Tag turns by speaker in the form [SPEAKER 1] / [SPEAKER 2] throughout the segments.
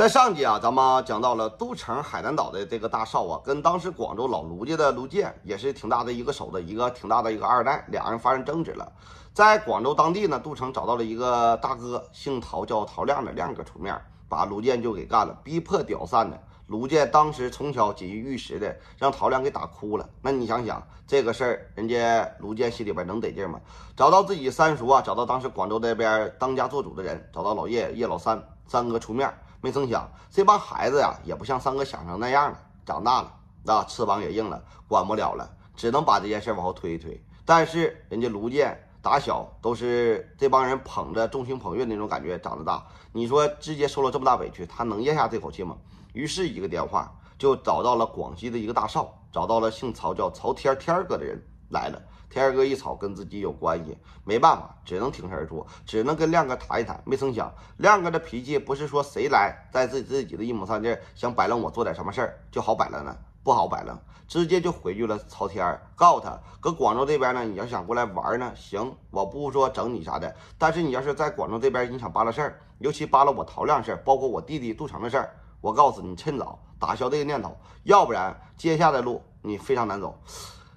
[SPEAKER 1] 在上集啊，咱们讲到了都城海南岛的这个大少啊，跟当时广州老卢家的卢建也是挺大的一个手的一个挺大的一个二代，俩人发生争执了。在广州当地呢，杜城找到了一个大哥，姓陶叫陶亮的亮哥出面，把卢建就给干了，逼迫屌散的。卢建当时从小锦衣玉食的，让陶亮给打哭了。那你想想这个事儿，人家卢建心里边能得劲吗？找到自己三叔啊，找到当时广州那边当家做主的人，找到老叶叶老三三哥出面。没成想，这帮孩子呀，也不像三哥想成那样了，长大了，那翅膀也硬了，管不了了，只能把这件事往后推一推。但是人家卢健打小都是这帮人捧着众星捧月那种感觉长得大，你说直接受了这么大委屈，他能咽下这口气吗？于是，一个电话就找到了广西的一个大少，找到了姓曹叫曹天天哥的人来了。天哥一吵，跟自己有关系，没办法，只能挺身而出，只能跟亮哥谈一谈。没成想，亮哥的脾气不是说谁来在自自己的一亩三地想摆弄我做点什么事儿就好摆弄呢，不好摆弄，直接就回去了。朝天告诉他，搁广州这边呢，你要想过来玩呢，行，我不说整你啥的，但是你要是在广州这边你想扒拉事儿，尤其扒拉我陶亮事儿，包括我弟弟杜成的事儿，我告诉你，趁早打消这个念头，要不然接下来路你非常难走。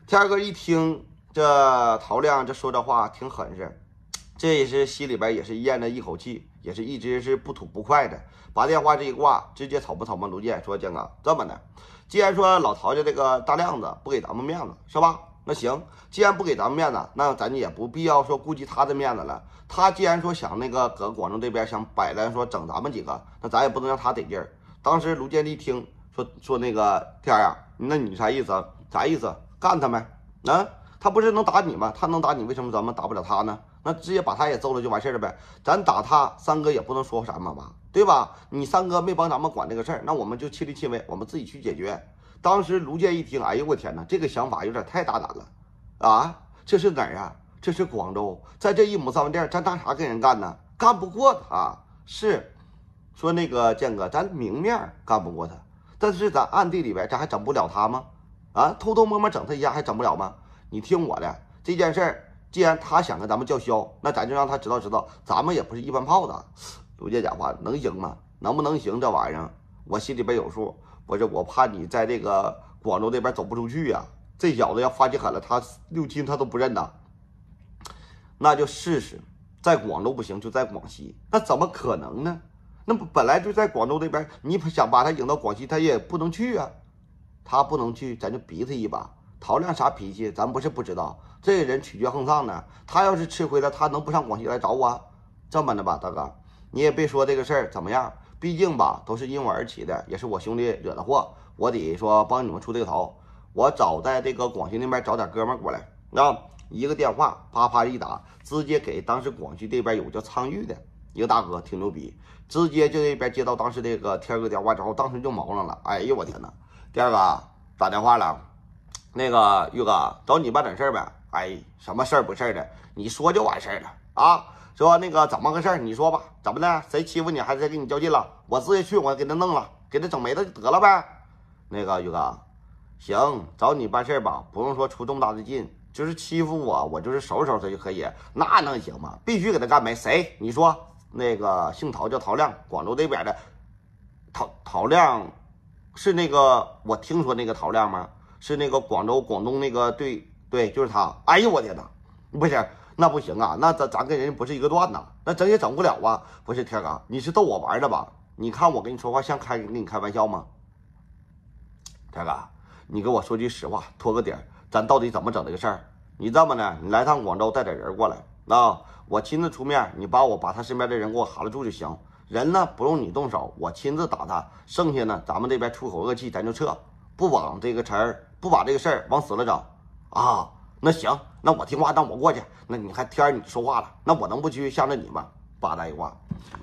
[SPEAKER 1] 天哥一听。这陶亮这说这话挺狠是，这也是心里边也是咽着一口气，也是一直是不吐不快的。把电话这一挂，直接草不草木卢健说：“江哥，这么的，既然说老陶家这个大亮子不给咱们面子，是吧？那行，既然不给咱们面子，那咱也不必要说顾及他的面子了。他既然说想那个搁广州这边想摆烂，说整咱们几个，那咱也不能让他得劲儿。”当时卢健一听说说那个天啊，那你啥意思？啥意思？干他呗！啊？他不是能打你吗？他能打你，为什么咱们打不了他呢？那直接把他也揍了就完事了呗。咱打他，三哥也不能说什么吧，对吧？你三哥没帮咱们管这个事儿，那我们就亲力亲为，我们自己去解决。当时卢健一听，哎呦我天哪，这个想法有点太大胆了啊！这是哪儿啊？这是广州，在这一亩三分地儿，咱拿啥跟人干呢？干不过他，是说那个建哥，咱明面干不过他，但是咱暗地里边，咱还整不了他吗？啊，偷偷摸摸整他一下，还整不了吗？你听我的，这件事儿，既然他想跟咱们叫嚣，那咱就让他知道知道，咱们也不是一般炮子。刘姐讲话能赢吗？能不能行？这玩意儿我心里边有数。我这我怕你在这个广州那边走不出去呀。这小子要发起狠了，他六亲他都不认呐。那就试试，在广州不行，就在广西。那怎么可能呢？那么本来就在广州那边，你想把他引到广西，他也不能去啊。他不能去，咱就逼他一把。陶亮啥脾气，咱不是不知道。这个人曲绝横丧呢，他要是吃亏了，他能不上广西来找我？这么的吧，大哥，你也别说这个事儿怎么样，毕竟吧，都是因我而起的，也是我兄弟惹的祸，我得说帮你们出这个头。我早在这个广西那边找点哥们过来，啊，一个电话啪啪一打，直接给当时广西这边有叫苍玉的一个大哥，挺牛逼，直接就那边接到当时这个天哥电话之后，当时就毛上了。哎呦我天哪，第二个打电话了。那个玉哥找你办点事儿呗，哎，什么事儿不事儿的，你说就完事儿了啊？是吧？那个怎么个事儿？你说吧，怎么的？谁欺负你还是谁跟你较劲了？我直接去，我给他弄了，给他整没了就得了呗。那个玉哥，行，找你办事儿吧，不用说出这么大的劲，就是欺负我，我就是收拾收拾他就可以，那能行吗？必须给他干没？谁？你说那个姓陶叫陶亮，广州这边的陶陶亮，是那个我听说那个陶亮吗？是那个广州广东那个对对，就是他。哎呦我天哪，不是那不行啊，那咱咱跟人不是一个段呐，那整也整不了啊。不是天哥，你是逗我玩的吧？你看我跟你说话像开跟你开玩笑吗？天哥，你跟我说句实话，拖个底儿，咱到底怎么整这个事儿？你这么的，你来趟广州带点人过来，啊，我亲自出面，你把我把他身边的人给我哈了住就行。人呢不用你动手，我亲自打他。剩下呢，咱们这边出口恶气，咱就撤。不往这个词儿，不把这个事儿往死了整啊！那行，那我听话，那我过去。那你看天儿，你说话了，那我能不去向着你吗？八代话，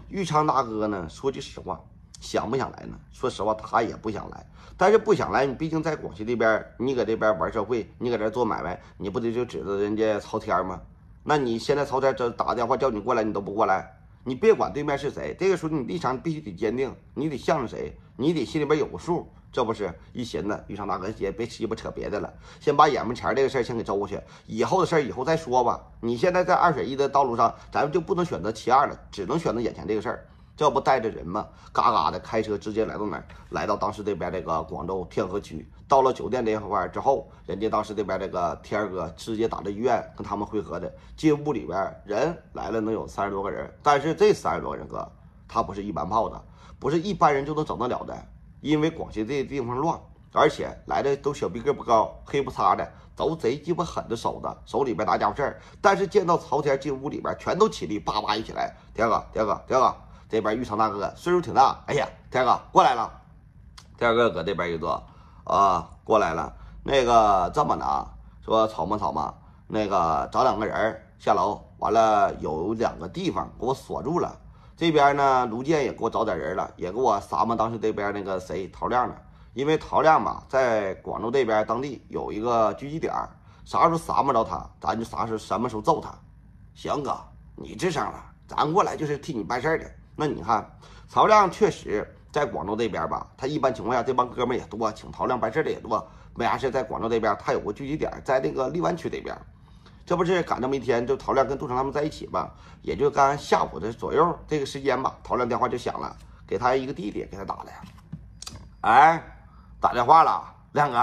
[SPEAKER 1] 玉昌大哥呢？说句实话，想不想来呢？说实话，他也不想来。但是不想来，你毕竟在广西这边，你搁这边玩社会，你搁这做买卖，你不得就指着人家曹天吗？那你现在曹天这打个电话叫你过来，你都不过来，你别管对面是谁，这个时候你立场必须得坚定，你得向着谁，你得心里边有个数。这不是一寻思，遇上大哥也别鸡巴扯别的了，先把眼门前这个事儿先给周过去，以后的事儿以后再说吧。你现在在二选一的道路上，咱们就不能选择其二了，只能选择眼前这个事儿。这不带着人吗？嘎嘎的开车直接来到哪儿？来到当时这边这个广州天河区，到了酒店这块之后，人家当时这边这个天儿哥直接打的医院跟他们汇合的。进屋里边人来了能有三十多个人，但是这三十多个人哥，他不是一般炮的，不是一般人就能整得了的。因为广西这地方乱，而且来的都小逼个不高、黑不擦的，都贼鸡巴狠的，手的手里边拿家伙事儿。但是见到曹天进屋里边，全都起立，叭叭一起来。天哥，天哥，天哥，这边玉成大哥岁数挺大，哎呀，天哥过来了。天哥搁这边一坐，啊，过来了。那个这么的，啊，说草嘛草嘛，那个找两个人下楼，完了有两个地方给我锁住了。这边呢，卢健也给我找点人了，也给我撒嘛？当时这边那个谁陶亮呢？因为陶亮嘛，在广州这边当地有一个聚集点，啥时候撒嘛着他，咱就啥时什么时候揍他。行哥，你吱声了，咱过来就是替你办事儿的。那你看，陶亮确实在广州这边吧，他一般情况下这帮哥们也多，请陶亮办事的也多。没啥事在广州这边他有个聚集点，在那个荔湾区这边。这不是赶那么一天，就陶亮跟杜成他们在一起嘛，也就刚下午的左右这个时间吧，陶亮电话就响了，给他一个弟弟给他打了呀，哎，打电话了，亮哥，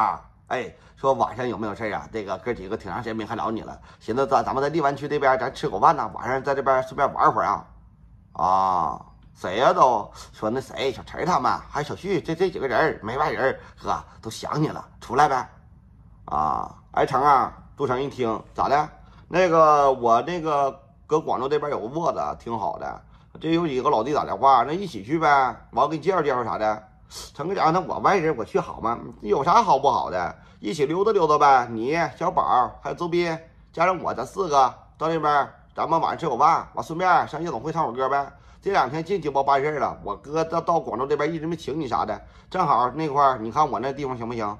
[SPEAKER 1] 哎，说晚上有没有事啊？这个哥几个挺长时间没看着你了，寻思咱咱们在荔湾区这边咱吃口饭呢，晚上在这边顺便玩会儿啊，啊，谁呀？都说那谁小陈他们，还有小旭，这这几个人没外人，哥都想你了，出来呗，啊，哎成啊，杜成一听咋的？那个，我那个搁广州这边有个窝子，挺好的。这有几个老弟打电话，那一起去呗。完，给你介绍介绍啥的。成哥讲，那我外人我去好吗？有啥好不好的？一起溜达溜达呗。你小宝，还有周斌，加上我，咱四个到那边，咱们晚上吃口饭，完顺便上夜总会唱会歌呗。这两天进京吧办事了，我哥到到广州这边一直没请你啥的。正好那块你看我那地方行不行？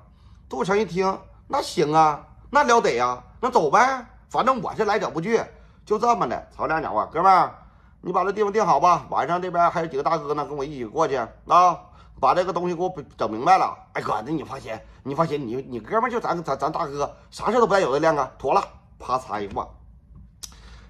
[SPEAKER 1] 杜成一听，那行啊，那了得呀，那走呗。反正我是来者不拒，就这么的。曹亮讲话，哥们儿，你把这地方定好吧，晚上这边还有几个大哥呢，跟我一起过去啊，把这个东西给我整明白了。哎哥，那你放心，你放心，你你哥们就咱咱咱大哥，啥事都不带有的亮啊，妥了。啪嚓一挂，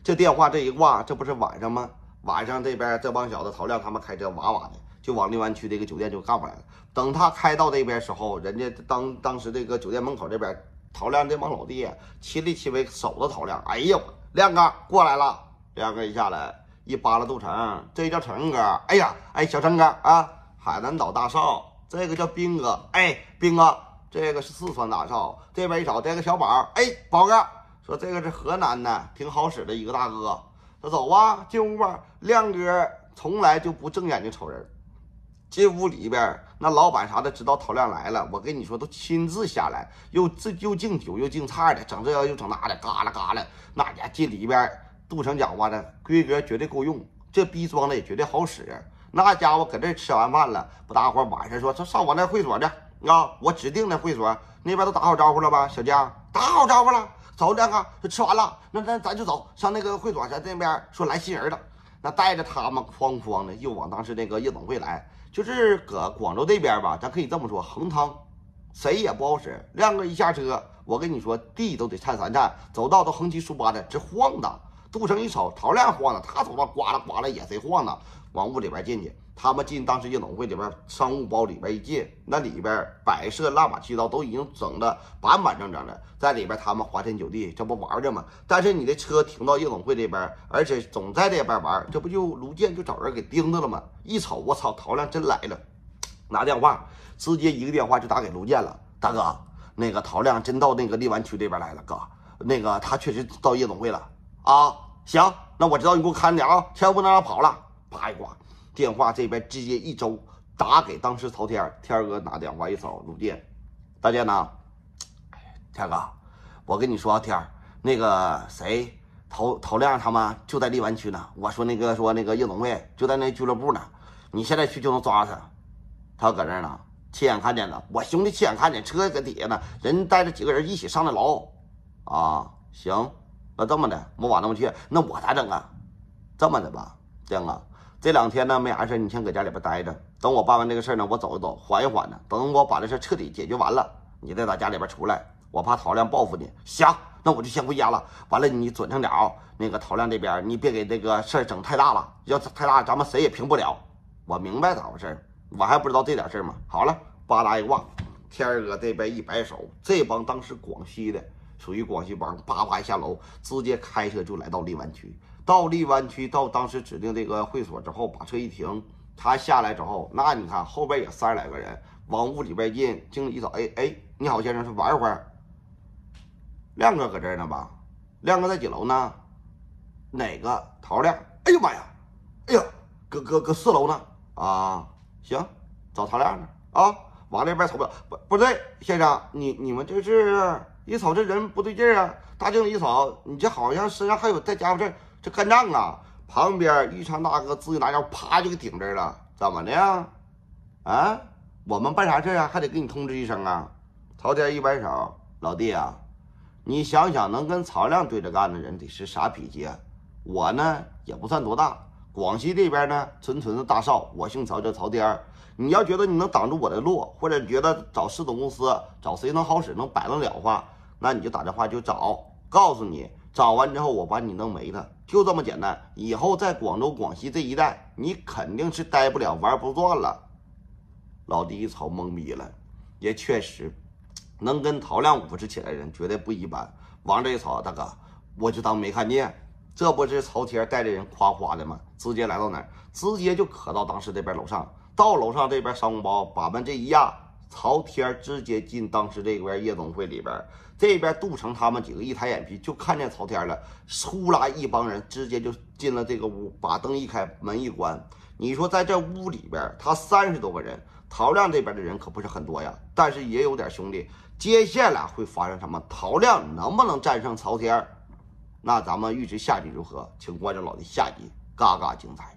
[SPEAKER 1] 这电话这一挂，这不是晚上吗？晚上这边这帮小子，曹亮他们开车哇哇的，就往荔湾区这个酒店就干来了。等他开到那边时候，人家当当时这个酒店门口这边。陶亮这帮老弟，亲力亲为守着陶亮。哎呦，亮哥过来了！亮哥一下来，一扒拉杜成，这叫成哥。哎呀，哎，小成哥啊，海南岛大少。这个叫兵哥，哎，兵哥，这个是四川大少。这边一瞅，这个小宝，哎，宝哥说这个是河南的，挺好使的一个大哥。说走啊，进屋吧。亮哥从来就不正眼睛瞅人。进屋里边，那老板啥的知道陶亮来了，我跟你说都亲自下来，又这又敬酒又敬菜的，整这又整那的，嘎啦嘎啦。那家进里边，杜成讲话呢，规格绝对够用，这逼装的也绝对好使。那家伙搁这吃完饭了，不大伙晚上说，这上我那会所去啊，我指定那会所那边都打好招呼了吧？小江打好招呼了，走亮哥，吃完了，那咱咱就走上那个会所，咱那边说来新人了，那带着他们哐哐的又往当时那个夜总会来。就是搁广州这边吧，咱可以这么说，横汤谁也不好使。亮哥一下车，我跟你说，地都得颤三颤，走道都横七竖八的直晃荡。杜成一瞅，陶亮晃荡，他走道呱啦呱啦也贼晃荡，往屋里边进去。他们进当时夜总会里边商务包里边一进，那里边摆设拉马七刀都已经整的板板正正的，在里边他们花天酒地，这不玩着吗？但是你的车停到夜总会这边，而且总在这边玩，这不就卢健就找人给盯着了吗？一瞅，我操，陶亮真来了，拿电话直接一个电话就打给卢健了，大哥，那个陶亮真到那个荔湾区这边来了，哥，那个他确实到夜总会了啊。行，那我知道你给我看着点啊，千万不能让他跑了，啪一挂。电话这边直接一周打给当时曹天天哥拿电话一扫，鲁电，大家呢？天哥，我跟你说，天那个谁，陶陶亮他们就在荔湾区呢。我说那个说那个叶龙卫就在那俱乐部呢，你现在去就能抓他，他搁那呢，亲眼看见的，我兄弟亲眼看见，车搁底下呢，人带着几个人一起上的牢啊。行，那这么的，我往那么去，那我咋整啊？这么的吧，天哥。这两天呢没啥事你先搁家里边待着。等我办完这个事呢，我走一走，缓一缓呢。等我把这事彻底解决完了，你再打家里边出来。我怕陶亮报复你。行，那我就先回家了。完了，你准成点啊。那个陶亮这边，你别给这个事儿整太大了。要是太大，咱们谁也平不了。我明白咋回事，我还不知道这点事儿吗？好了，吧嗒一挂，天儿哥这边一摆手，这帮当时广西的。属于广西帮，叭叭一下楼，直接开车就来到荔湾区。到荔湾区，到当时指定这个会所之后，把车一停，他下来之后，那你看后边也三十来个人往屋里边进。经理一找，哎哎，你好先生，是玩一会儿。亮哥搁这儿呢吧？亮哥在几楼呢？哪个？陶亮。哎呦妈呀！哎呀，搁搁搁四楼呢。啊，行，找陶亮呢。啊，完了边瞅不了，不不对，先生，你你们这是？一瞅这人不对劲啊！大镜子一瞅，你这好像身上还有带家伙事这干仗啊！旁边玉昌大哥自己拿家伙，啪就给顶这了，怎么的呀？啊，我们办啥事啊？还得给你通知一声啊！曹天一摆手，老弟啊，你想想能跟曹亮对着干的人得是啥脾气啊？我呢也不算多大，广西这边呢纯纯的大少，我姓曹叫曹天。你要觉得你能挡住我的路，或者觉得找市总公司找谁能好使，能摆得了话。那你就打电话就找，告诉你找完之后我把你弄没了，就这么简单。以后在广州、广西这一带，你肯定是待不了、玩不转了。老弟一瞅懵逼了，也确实，能跟陶亮武持起来人绝对不一般。往这一瞅，大哥我就当没看见，这不是曹天带着人夸夸的吗？直接来到哪儿？直接就可到当时这边楼上，到楼上这边商务包把门这一压，曹天直接进当时这边夜总会里边。这边杜成他们几个一抬眼皮就看见曹天了，呼啦一帮人直接就进了这个屋，把灯一开，门一关。你说在这屋里边，他三十多个人，陶亮这边的人可不是很多呀，但是也有点兄弟。接下来会发生什么？陶亮能不能战胜曹天？那咱们预知下集如何，请关注老弟下集，嘎嘎精彩！